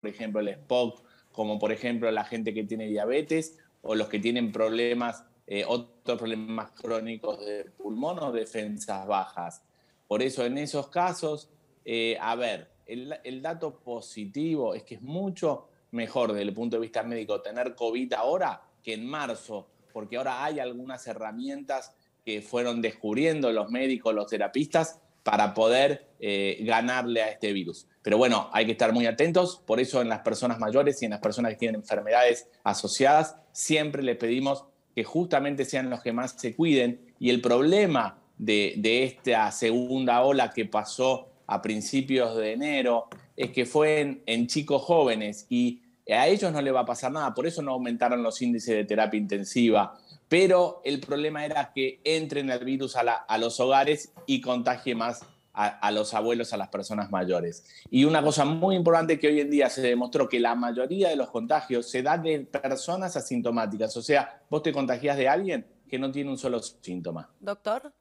por ejemplo, el SPOC, como por ejemplo la gente que tiene diabetes o los que tienen problemas, eh, otros problemas crónicos de pulmón o defensas bajas. Por eso en esos casos, eh, a ver, el, dato positivo es que es mucho mejor desde el punto de vista médico tener COVID ahora que en marzo, porque ahora hay algunas herramientas que fueron descubriendo los médicos, los terapistas, para poder eh, ganarle a este virus. Pero bueno, hay que estar muy atentos, por eso en las personas mayores y en las personas que tienen enfermedades asociadas, siempre les pedimos que justamente sean los que más se cuiden. Y el problema de, esta segunda ola que pasó a principios de enero es que fue en, chicos jóvenes y a ellos no le va a pasar nada, por eso no aumentaron los índices de terapia intensiva. Pero el problema era que entren el virus a, a los hogares y contagie más a, los abuelos, a las personas mayores. Y una cosa muy importante que hoy en día se demostró que la mayoría de los contagios se dan de personas asintomáticas, o sea, vos te contagias de alguien que no tiene un solo síntoma. Doctor,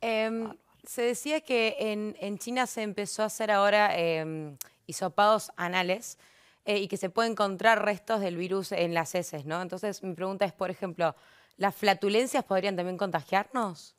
em, se decía que en, China se empezó a hacer ahora eh, hisopados anales eh, y que se puede encontrar restos del virus en las heces, ¿no? Entonces mi pregunta es, por ejemplo, ¿las flatulencias podrían también contagiarnos?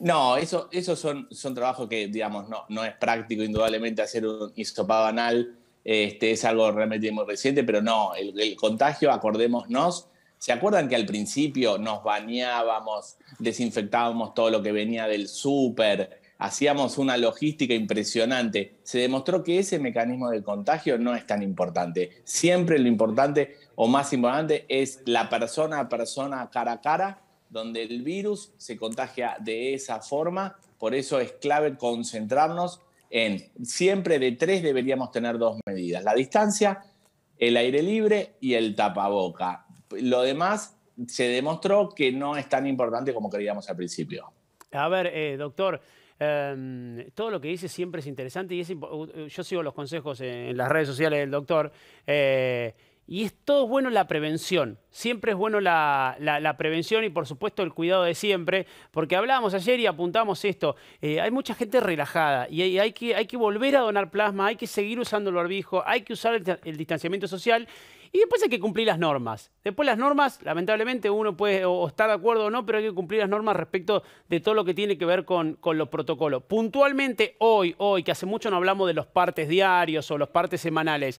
No, eso, esos son, son trabajos que, digamos, no, es práctico indudablemente hacer un hisopado anal, este, es algo realmente muy reciente, pero no, el, contagio, acordémonos, ¿se acuerdan que al principio nos bañábamos, desinfectábamos todo lo que venía del súper, hacíamos una logística impresionante? Se demostró que ese mecanismo de contagio no es tan importante. Siempre lo importante o más importante es la persona a persona, cara a cara, donde el virus se contagia de esa forma, por eso es clave concentrarnos en, siempre de tres deberíamos tener dos medidas, la distancia, el aire libre y el tapaboca. Lo demás se demostró que no es tan importante como creíamos al principio. A ver, eh, doctor, em, todo lo que dice siempre es interesante y yo sigo los consejos en, las redes sociales del doctor. Eh, y es todo bueno la prevención. Siempre es bueno la, prevención y por supuesto el cuidado de siempre, porque hablábamos ayer y apuntamos esto, eh, hay mucha gente relajada y hay, que, volver a donar plasma, hay que seguir usando el barbijo, hay que usar el, distanciamiento social y después hay que cumplir las normas. Después las normas, lamentablemente uno puede estar de acuerdo o no, pero hay que cumplir las normas respecto de todo lo que tiene que ver con, con los protocolos. Puntualmente hoy, hoy, que hace mucho no hablamos de los partes diarios o los partes semanales,